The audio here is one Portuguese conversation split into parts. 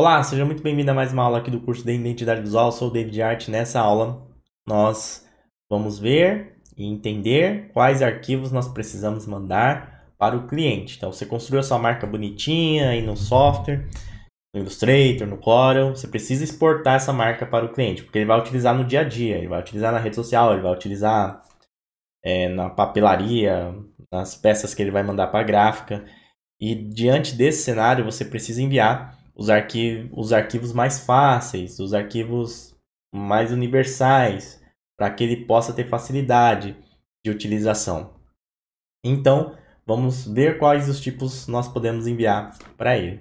Olá, seja muito bem-vindo a mais uma aula aqui do curso de Identidade Visual. Eu sou o David Art. Nessa aula, nós vamos ver e entender quais arquivos nós precisamos mandar para o cliente. Então, você construiu a sua marca bonitinha aí no software, no Illustrator, no Corel. Você precisa exportar essa marca para o cliente, porque ele vai utilizar no dia a dia, ele vai utilizar na rede social, ele vai utilizar é, na papelaria, nas peças que ele vai mandar para a gráfica. E diante desse cenário, você precisa enviar os, arqui os arquivos mais fáceis, os arquivos mais universais, para que ele possa ter facilidade de utilização. Então, vamos ver quais os tipos nós podemos enviar para ele.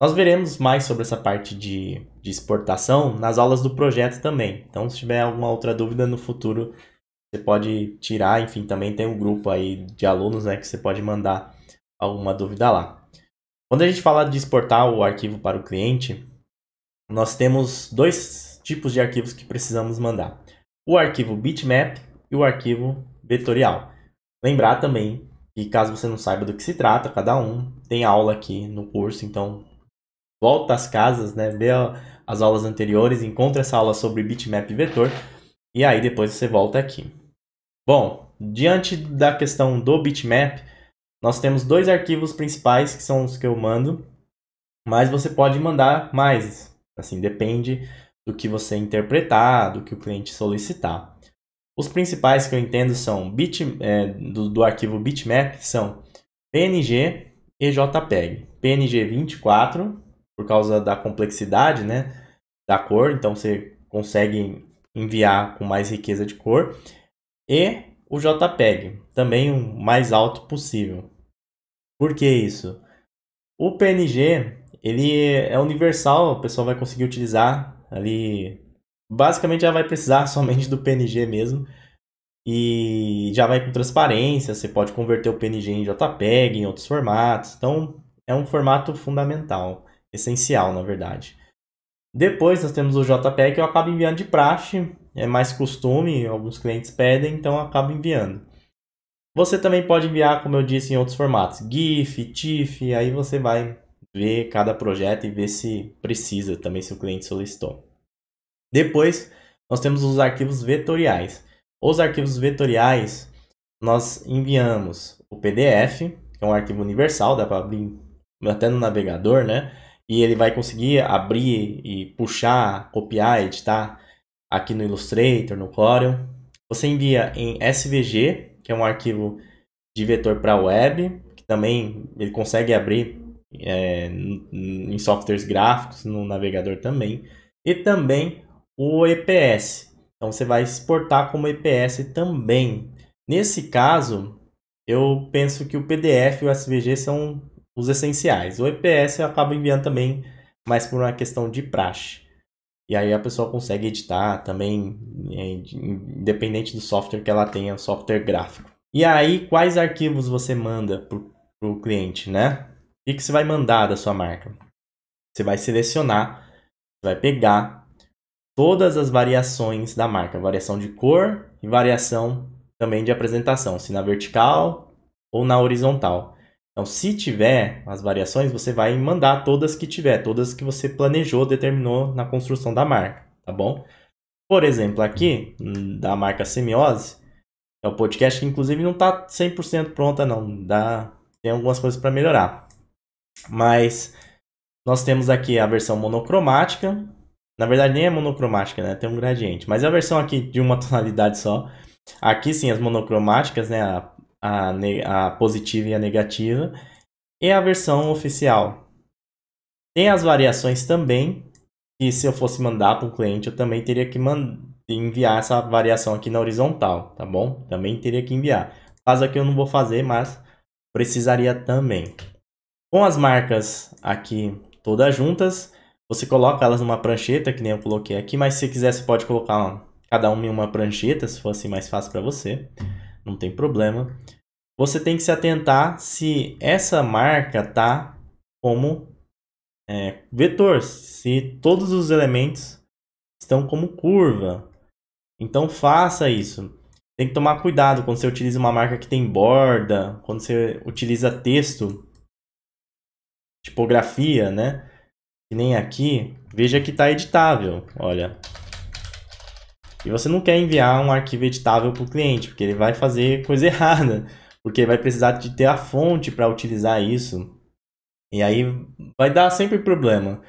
Nós veremos mais sobre essa parte de, de exportação nas aulas do projeto também. Então, se tiver alguma outra dúvida no futuro, você pode tirar. Enfim, também tem um grupo aí de alunos né, que você pode mandar alguma dúvida lá. Quando a gente fala de exportar o arquivo para o cliente, nós temos dois tipos de arquivos que precisamos mandar. O arquivo bitmap e o arquivo vetorial. Lembrar também que caso você não saiba do que se trata, cada um tem aula aqui no curso, então volta às casas, né? Vê as aulas anteriores, encontra essa aula sobre bitmap e vetor e aí depois você volta aqui. Bom, diante da questão do bitmap, nós temos dois arquivos principais que são os que eu mando, mas você pode mandar mais. Assim, depende do que você interpretar, do que o cliente solicitar. Os principais que eu entendo são bit, é, do, do arquivo bitmap são PNG e JPEG. PNG 24, por causa da complexidade né, da cor, então você consegue enviar com mais riqueza de cor. E o JPEG, também o mais alto possível. Por que isso? O PNG, ele é universal, o pessoal vai conseguir utilizar ali. Basicamente já vai precisar somente do PNG mesmo. E já vai com transparência, você pode converter o PNG em JPEG, em outros formatos. Então, é um formato fundamental, essencial, na verdade. Depois nós temos o JPEG que eu acabo enviando de praxe, é mais costume, alguns clientes pedem, então eu acabo enviando. Você também pode enviar, como eu disse, em outros formatos, GIF, TIFF, aí você vai ver cada projeto e ver se precisa também, se o cliente solicitou. Depois, nós temos os arquivos vetoriais. Os arquivos vetoriais, nós enviamos o PDF, que é um arquivo universal, dá para abrir até no navegador, né? E ele vai conseguir abrir e puxar, copiar, editar aqui no Illustrator, no Corel. Você envia em SVG, que é um arquivo de vetor para web, que também ele consegue abrir é, em softwares gráficos, no navegador também, e também o EPS. Então você vai exportar como EPS também. Nesse caso, eu penso que o PDF e o SVG são os essenciais. O EPS eu acabo enviando também, mas por uma questão de praxe. E aí a pessoa consegue editar também, é, independente do software que ela tenha, software gráfico. E aí, quais arquivos você manda para o cliente, né? O que, que você vai mandar da sua marca? Você vai selecionar, vai pegar todas as variações da marca, variação de cor e variação também de apresentação, se na vertical ou na horizontal. Então, se tiver as variações, você vai mandar todas que tiver, todas que você planejou, determinou na construção da marca, tá bom? Por exemplo, aqui, hum, da marca Semiose, é o podcast que inclusive não está 100% pronta não, dá tem algumas coisas para melhorar. Mas nós temos aqui a versão monocromática, na verdade nem é monocromática, né? Tem um gradiente, mas é a versão aqui de uma tonalidade só. Aqui sim as monocromáticas, né, a a, a positiva e a negativa, e a versão oficial. Tem as variações também, e se eu fosse mandar para um cliente, eu também teria que enviar essa variação aqui na horizontal, tá bom? Também teria que enviar. Caso aqui eu não vou fazer, mas precisaria também. Com as marcas aqui todas juntas, você coloca elas numa prancheta, que nem eu coloquei aqui, mas se quiser você pode colocar cada uma em uma prancheta, se for assim mais fácil para você, não tem problema você tem que se atentar se essa marca tá como é, vetor, se todos os elementos estão como curva. Então faça isso. Tem que tomar cuidado quando você utiliza uma marca que tem borda, quando você utiliza texto, tipografia, né? Que nem aqui, veja que está editável, olha. E você não quer enviar um arquivo editável para o cliente, porque ele vai fazer coisa errada porque vai precisar de ter a fonte para utilizar isso. E aí vai dar sempre problema.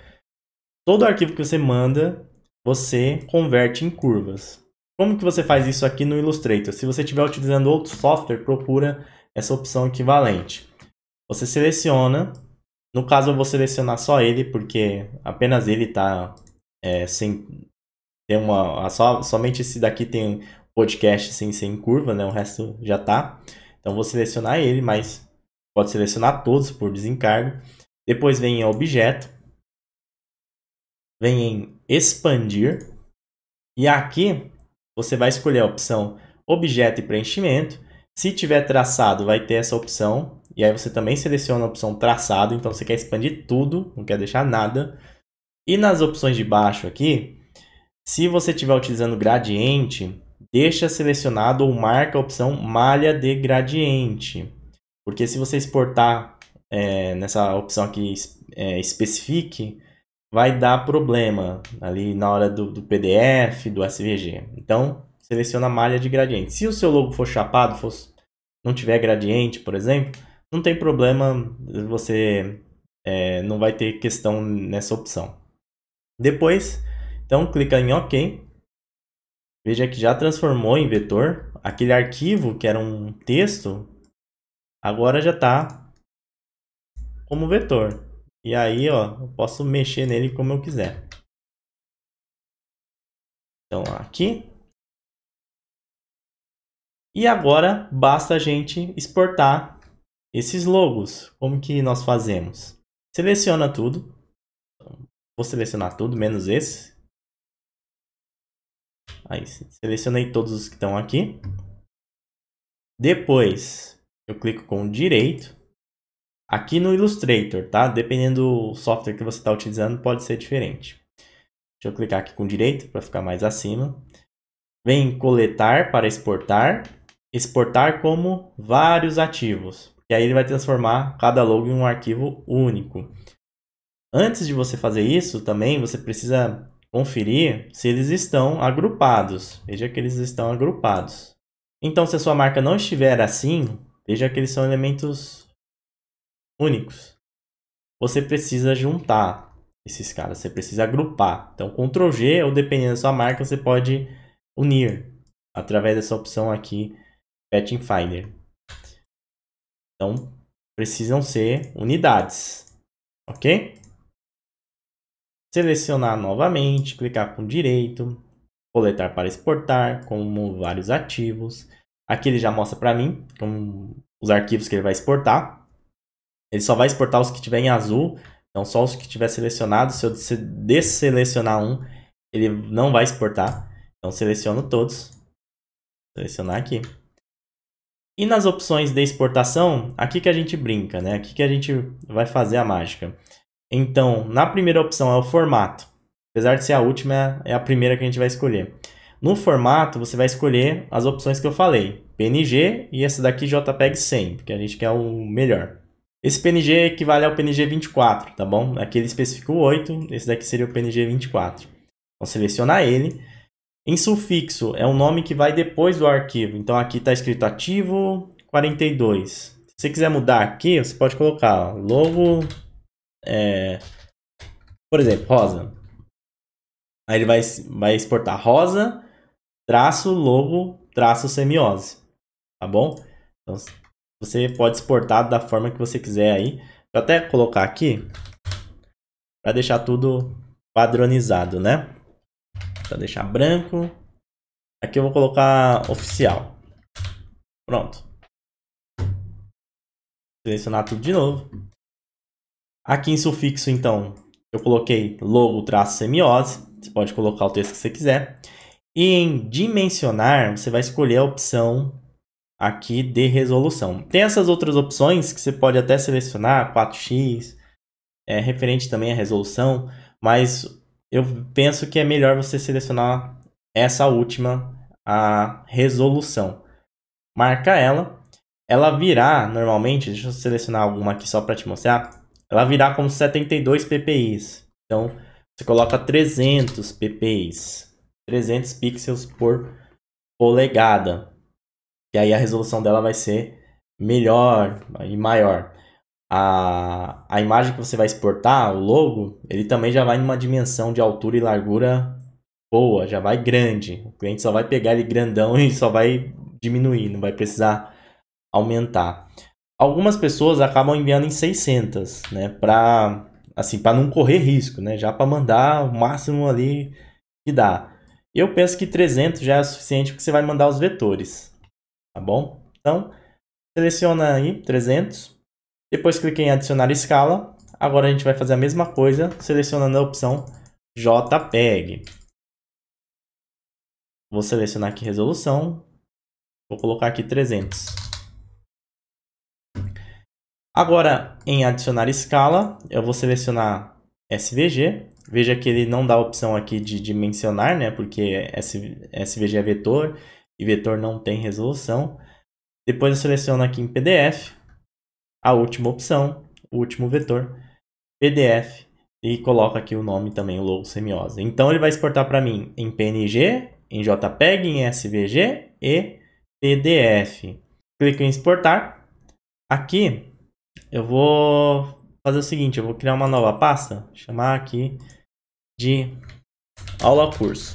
Todo arquivo que você manda, você converte em curvas. Como que você faz isso aqui no Illustrator? Se você estiver utilizando outro software, procura essa opção equivalente. Você seleciona, no caso eu vou selecionar só ele, porque apenas ele está é, sem ter uma... Só, somente esse daqui tem podcast sem sem curva, né? o resto já está. Então vou selecionar ele, mas pode selecionar todos por desencargo. Depois vem em objeto. Vem em expandir. E aqui você vai escolher a opção objeto e preenchimento. Se tiver traçado, vai ter essa opção. E aí você também seleciona a opção traçado. Então você quer expandir tudo, não quer deixar nada. E nas opções de baixo aqui, se você estiver utilizando gradiente, deixa selecionado ou marca a opção malha de gradiente. Porque se você exportar é, nessa opção aqui, é, especifique, vai dar problema ali na hora do, do, PDF, do SVG. Então, seleciona a malha de gradiente. Se o seu logo for chapado, for, não tiver gradiente, por exemplo, não tem problema, você é, não vai ter questão nessa opção. Depois, então clica em OK Veja que já transformou em vetor. Aquele arquivo que era um texto, agora já está como vetor. E aí, ó, eu posso mexer nele como eu quiser. Então, aqui. E agora, basta a gente exportar esses logos. Como que nós fazemos? Seleciona tudo. Então, vou selecionar tudo, menos esse. Aí, selecionei todos os que estão aqui. Depois, eu clico com direito. Aqui no Illustrator, tá? Dependendo do software que você está utilizando, pode ser diferente. Deixa eu clicar aqui com direito para ficar mais acima. Vem coletar para exportar. Exportar como vários ativos. E aí ele vai transformar cada logo em um arquivo único. Antes de você fazer isso, também você precisa conferir se eles estão agrupados. Veja que eles estão agrupados. Então, se a sua marca não estiver assim, veja que eles são elementos únicos. Você precisa juntar esses caras, você precisa agrupar. Então, Ctrl G, ou dependendo da sua marca, você pode unir através dessa opção aqui, Pattern Finder. Então, precisam ser unidades, ok? selecionar novamente, clicar com direito, coletar para exportar, como vários ativos. Aqui ele já mostra para mim como os arquivos que ele vai exportar. Ele só vai exportar os que tiver em azul, então só os que tiver selecionado. Se eu desselecionar um, ele não vai exportar. Então seleciono todos. Selecionar aqui. E nas opções de exportação, aqui que a gente brinca, né? Aqui que a gente vai fazer a mágica. Então, na primeira opção é o formato. Apesar de ser a última, é, é a primeira que a gente vai escolher. No formato, você vai escolher as opções que eu falei. PNG e essa daqui JPEG 100, porque a gente quer o melhor. Esse PNG equivale ao PNG 24, tá bom? Aqui ele especifica o 8, esse daqui seria o PNG 24. Vamos então, selecionar ele. Em sufixo, é um nome que vai depois do arquivo. Então, aqui está escrito ativo 42. Se você quiser mudar aqui, você pode colocar logo é, por exemplo, rosa. Aí ele vai, vai exportar rosa, traço, lobo, traço, semiose. Tá bom? Então, você pode exportar da forma que você quiser aí. Vou até colocar aqui para deixar tudo padronizado, né? Para deixar branco. Aqui eu vou colocar oficial. Pronto. Selecionar tudo de novo. Aqui em sufixo, então, eu coloquei logo traço semiose. Você pode colocar o texto que você quiser. E em dimensionar, você vai escolher a opção aqui de resolução. Tem essas outras opções que você pode até selecionar, 4x, é referente também à resolução, mas eu penso que é melhor você selecionar essa última, a resolução. Marca ela. Ela virá normalmente, deixa eu selecionar alguma aqui só para te mostrar ela virá como 72 ppi. Então, você coloca 300 ppi, 300 pixels por polegada. E aí a resolução dela vai ser melhor e maior. A, a imagem que você vai exportar, o logo, ele também já vai numa dimensão de altura e largura boa, já vai grande. O cliente só vai pegar ele grandão e só vai diminuir, não vai precisar aumentar. Algumas pessoas acabam enviando em 600, né? Para assim, para não correr risco, né? Já para mandar o máximo ali que dá. Eu penso que 300 já é suficiente porque você vai mandar os vetores, tá bom? Então, seleciona aí 300, depois clique em adicionar escala. Agora a gente vai fazer a mesma coisa, selecionando a opção JPEG. Vou selecionar aqui resolução, vou colocar aqui 300. Agora, em adicionar escala, eu vou selecionar SVG. Veja que ele não dá a opção aqui de dimensionar, né? Porque SVG é vetor e vetor não tem resolução. Depois eu seleciono aqui em PDF, a última opção, o último vetor, PDF, e coloco aqui o nome também, o logo semiose. Então ele vai exportar para mim em PNG, em JPEG, em SVG e PDF. Clico em exportar. Aqui eu vou fazer o seguinte, eu vou criar uma nova pasta, chamar aqui de aula curso.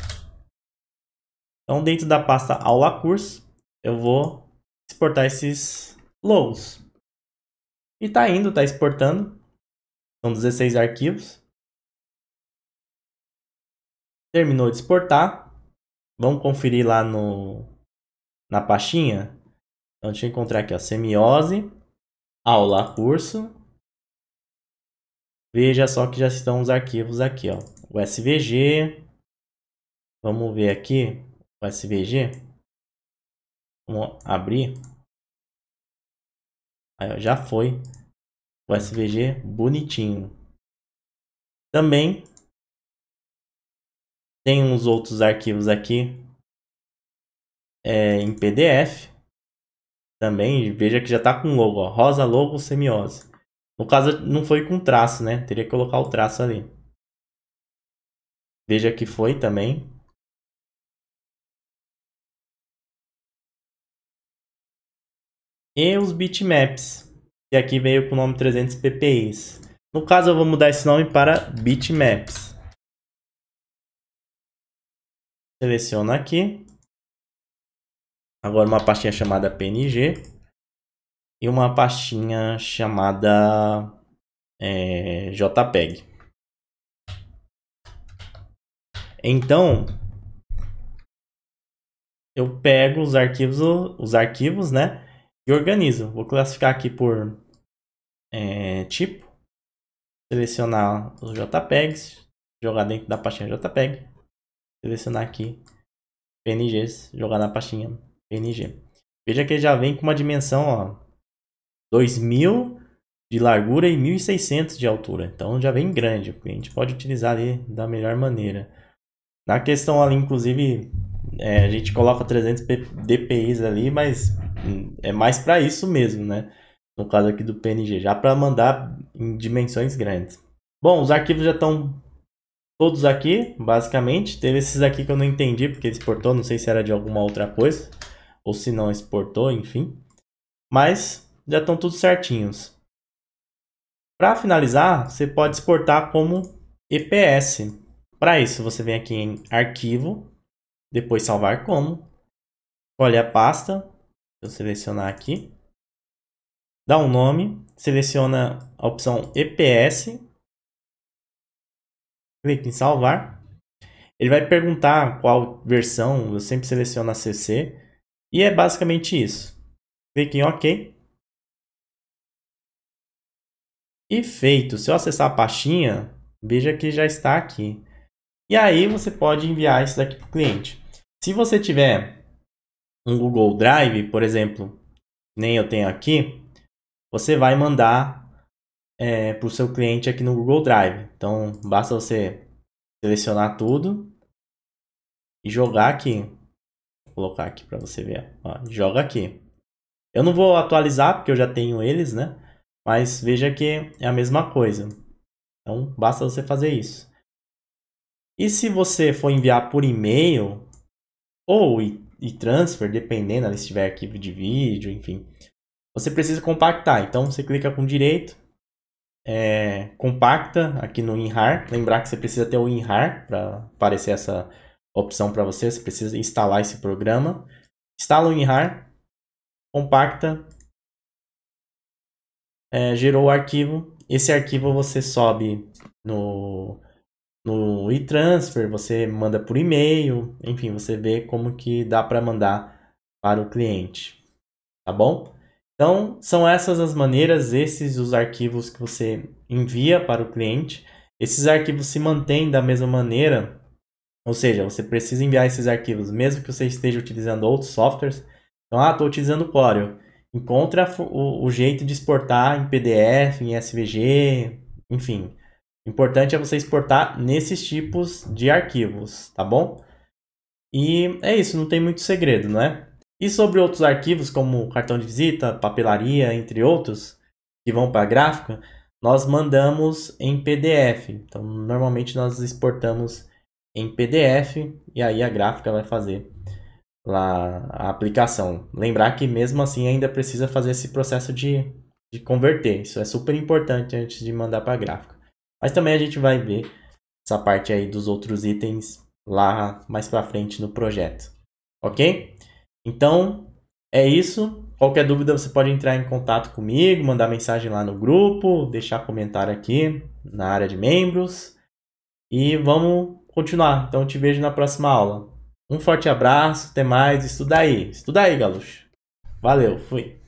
Então, dentro da pasta aula curso, eu vou exportar esses lows. E tá indo, tá exportando. São 16 arquivos. Terminou de exportar. Vamos conferir lá no na pastinha. Então, deixa eu encontrar aqui, ó, semiose aula curso. Veja só que já estão os arquivos aqui, ó. O SVG. Vamos ver aqui o SVG. Vamos abrir. Aí, ó, já foi o SVG bonitinho. Também tem uns outros arquivos aqui é, em PDF também, veja que já está com logo, ó, rosa logo semiose. No caso, não foi com traço, né? Teria que colocar o traço ali. Veja que foi também. E os bitmaps, e aqui veio com o nome 300 pps No caso, eu vou mudar esse nome para bitmaps. Seleciona aqui. Agora uma pastinha chamada PNG e uma pastinha chamada é, JPEG. Então, eu pego os arquivos, os arquivos, né? E organizo. Vou classificar aqui por é, tipo. Selecionar os JPEGs. Jogar dentro da pastinha JPEG. Selecionar aqui PNGs. Jogar na pastinha PNG. Veja que ele já vem com uma dimensão, ó, 2000 de largura e 1600 de altura. Então já vem grande, a gente pode utilizar ali da melhor maneira. Na questão ali, inclusive, é, a gente coloca 300 dpi's ali, mas hum, é mais para isso mesmo, né? No caso aqui do PNG, já para mandar em dimensões grandes. Bom, os arquivos já estão todos aqui, basicamente. Teve esses aqui que eu não entendi porque ele exportou, não sei se era de alguma outra coisa ou se não exportou, enfim. Mas já estão tudo certinhos. Para finalizar, você pode exportar como EPS. Para isso, você vem aqui em Arquivo, depois Salvar como, escolhe a pasta, vou selecionar aqui, dá um nome, seleciona a opção EPS, clique em Salvar. Ele vai perguntar qual versão, eu sempre seleciono a CC, e é basicamente isso. Clique em OK. E feito. Se eu acessar a pastinha, veja que já está aqui. E aí você pode enviar isso daqui para o cliente. Se você tiver um Google Drive, por exemplo, nem eu tenho aqui, você vai mandar é, para o seu cliente aqui no Google Drive. Então basta você selecionar tudo e jogar aqui colocar aqui para você ver. Ó, joga aqui. Eu não vou atualizar porque eu já tenho eles, né? Mas veja que é a mesma coisa. Então, basta você fazer isso. E se você for enviar por e-mail ou e-transfer, dependendo se tiver arquivo de vídeo, enfim, você precisa compactar. Então, você clica com direito, é, compacta aqui no WinRAR. Lembrar que você precisa ter o WinRAR para aparecer essa opção para você. Você precisa instalar esse programa. Instala o WinRAR, compacta, é, gerou o arquivo. Esse arquivo você sobe no, no e-transfer, você manda por e-mail, enfim, você vê como que dá para mandar para o cliente, tá bom? Então, são essas as maneiras, esses os arquivos que você envia para o cliente. Esses arquivos se mantêm da mesma maneira ou seja, você precisa enviar esses arquivos, mesmo que você esteja utilizando outros softwares. Então, ah, estou utilizando o Corel. Encontra o, o jeito de exportar em PDF, em SVG, enfim. O importante é você exportar nesses tipos de arquivos, tá bom? E é isso, não tem muito segredo, não é? E sobre outros arquivos, como cartão de visita, papelaria, entre outros, que vão para a gráfica, nós mandamos em PDF. Então, normalmente nós exportamos em PDF e aí a gráfica vai fazer lá a aplicação. Lembrar que mesmo assim ainda precisa fazer esse processo de, de converter. Isso é super importante antes de mandar para a gráfica. Mas também a gente vai ver essa parte aí dos outros itens lá mais para frente no projeto. OK? Então, é isso. Qualquer dúvida você pode entrar em contato comigo, mandar mensagem lá no grupo, deixar comentário aqui na área de membros. E vamos continuar. Então eu te vejo na próxima aula. Um forte abraço, até mais, estuda aí. Estuda aí, Galuxo. Valeu, fui.